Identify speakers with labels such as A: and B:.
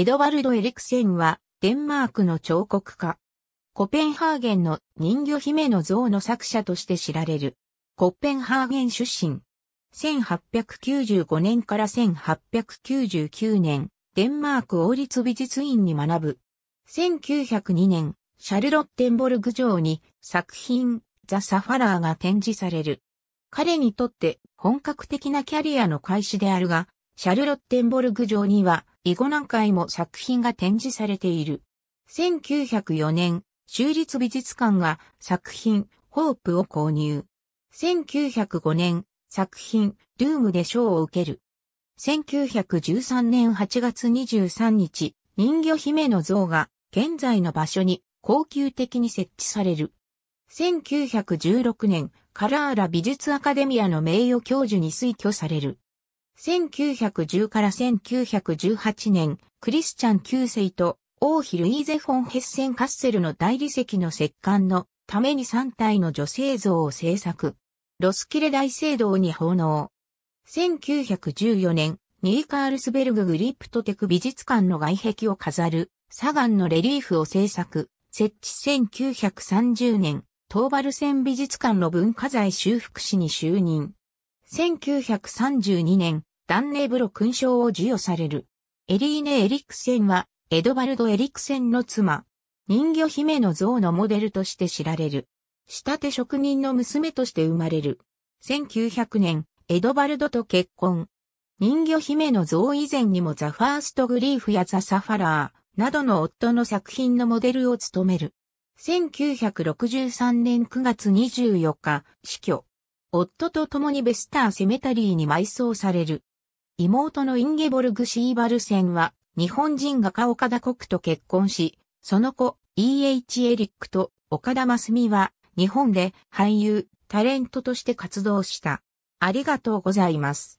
A: エドワルド・エリクセンは、デンマークの彫刻家。コペンハーゲンの人魚姫の像の作者として知られる。コペンハーゲン出身。1895年から1899年、デンマーク王立美術院に学ぶ。1902年、シャルロッテンボルグ城に作品ザ・サファラーが展示される。彼にとって本格的なキャリアの開始であるが、シャルロッテンボルグ城には以後何回も作品が展示されている。1904年、州立美術館が作品、ホープを購入。1905年、作品、ルームで賞を受ける。1913年8月23日、人魚姫の像が現在の場所に恒久的に設置される。1916年、カラーラ美術アカデミアの名誉教授に推挙される。1910から1918年、クリスチャン9世と王ヒルイーゼ・フォン・ヘッセン・カッセルの大理石の石棺のために3体の女性像を制作。ロスキレ大聖堂に奉納。1914年、ニーカールスベルグ・グリップトテク美術館の外壁を飾る、サガンのレリーフを制作。設置1930年、東バルセン美術館の文化財修復士に就任。1932年、ダンネーブロ勲章を授与される。エリーネ・エリクセンは、エドバルド・エリクセンの妻、人魚姫の像のモデルとして知られる。仕立て職人の娘として生まれる。1900年、エドバルドと結婚。人魚姫の像以前にもザ・ファースト・グリーフやザ・サファラーなどの夫の作品のモデルを務める。1963年9月24日、死去。夫と共にベスター・セメタリーに埋葬される。妹のインゲボルグ・シーバルセンは、日本人画家岡田国と結婚し、その子、E.H. エリックと岡田真澄は、日本で俳優、タレントとして活動した。ありがとうございます。